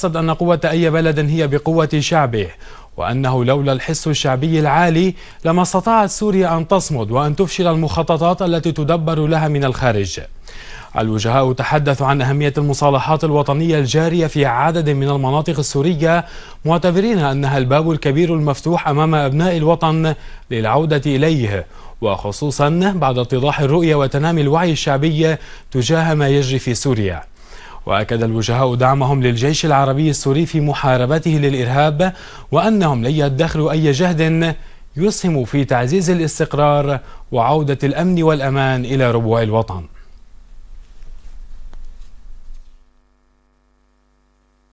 قصد أن قوة أي بلد هي بقوة شعبه وأنه لولا الحس الشعبي العالي لما استطاعت سوريا أن تصمد وأن تفشل المخططات التي تدبر لها من الخارج الوجهاء تحدثوا عن أهمية المصالحات الوطنية الجارية في عدد من المناطق السورية معتبرين أنها الباب الكبير المفتوح أمام أبناء الوطن للعودة إليه وخصوصا بعد اتضاح الرؤية وتنامي الوعي الشعبي تجاه ما يجري في سوريا وأكد الوجهاء دعمهم للجيش العربي السوري في محاربته للإرهاب وأنهم لن يدخروا أي جهد يسهم في تعزيز الاستقرار وعودة الأمن والأمان إلى ربوع الوطن